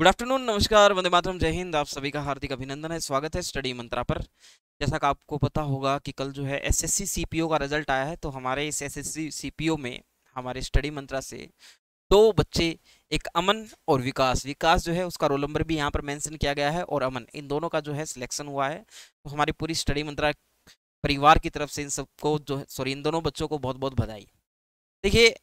good afternoon नमस्कार वंदे मातरम जय हिंद आप सभी का हार्दिक अभिनंदन है स्वागत है स्टडी मंत्रा पर जैसा कि आपको पता होगा कि कल जो है एसएससी सीपीओ का रिजल्ट आया है तो हमारे इस एसएससी सीपीओ में हमारे स्टडी मंत्रा से दो तो बच्चे एक अमन और विकास विकास जो है उसका रोल नंबर भी यहाँ पर मैंसन किया गया है और अमन इन दोनों का जो है सिलेक्शन हुआ है तो हमारी पूरी स्टडी मंत्रा परिवार की तरफ से इन सबको जो है सॉरी इन दोनों बच्चों को बहुत बहुत बधाई देखिए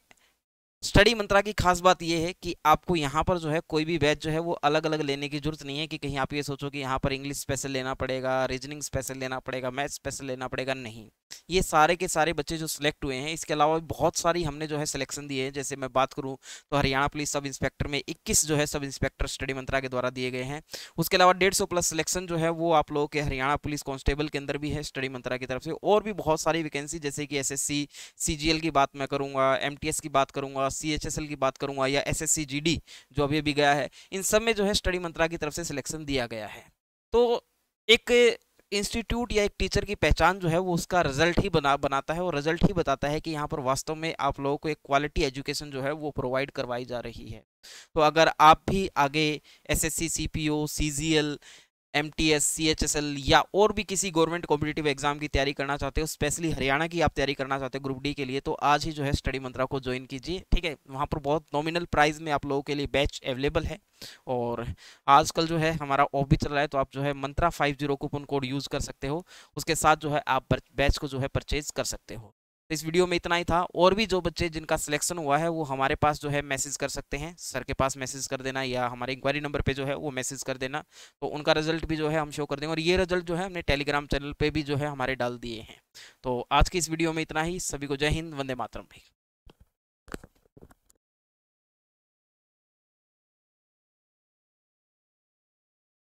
स्टडी मंत्रा की खास बात यह है कि आपको यहाँ पर जो है कोई भी बैच जो है वो अलग अलग लेने की जरूरत नहीं है कि कहीं आप ये सोचो कि यहाँ पर इंग्लिश स्पेशल लेना पड़ेगा रीजनिंग स्पेशल लेना पड़ेगा मैथ स्पेशल लेना पड़ेगा नहीं ये सारे के सारे बच्चे जो सिलेक्ट हुए हैं इसके अलावा बहुत सारी हमने जो है सिलेक्शन दिए हैं जैसे मैं बात करूँ तो हरियाणा पुलिस सब इंस्पेक्टर में इक्कीस जो है सब इंस्पेक्टर स्टडी मंत्रालय के द्वारा दिए गए हैं उसके अलावा डेढ़ प्लस सिलेक्शन जो है वो आप लोगों के हरियाणा पुलिस कॉन्स्टेबल के अंदर भी है स्टडी मंत्रालय की तरफ से और भी बहुत सारी वैकेंसी जैसे कि एस एस की बात मैं करूँगा एम की बात करूँगा सी की बात करूँगा या एस एस जो अभी अभी गया है इन सब में जो है स्टडी मंत्रालय की तरफ से सिलेक्शन दिया गया है तो एक इंस्टीट्यूट या एक टीचर की पहचान जो है वो उसका रिजल्ट ही बना बनाता है और रिजल्ट ही बताता है कि यहाँ पर वास्तव में आप लोगों को एक क्वालिटी एजुकेशन जो है वो प्रोवाइड करवाई जा रही है तो अगर आप भी आगे S S C C P O M T S C H S L या और भी किसी गवर्नमेंट कॉम्पिटेटिव एग्जाम की तैयारी करना चाहते हो स्पेशली हरियाणा की आप तैयारी करना चाहते हो ग्रुप डी के लिए तो आज ही जो है स्टडी मंत्रा को ज्वाइन कीजिए ठीक है वहाँ पर बहुत नॉमिनल प्राइस में आप लोगों के लिए बैच अवेलेबल है और आजकल जो है हमारा ऑफ भी चल रहा है तो आप जो है मंत्रा five zero coupon code use कर सकते हो उसके साथ जो है आप बैच को जो है परचेज कर सकते हो तो इस वीडियो में इतना ही था और भी जो बच्चे जिनका सिलेक्शन हुआ है वो हमारे पास जो है मैसेज कर सकते हैं सर के पास मैसेज कर देना या हमारे इंक्वायरी नंबर पे जो है वो मैसेज कर देना तो उनका रिजल्ट भी जो है हम शो कर देंगे और ये रिजल्ट जो है हमने टेलीग्राम चैनल पर भी जो है हमारे डाल दिए हैं तो आज की इस वीडियो में इतना ही सभी को जय हिंद वंदे मातरम भाई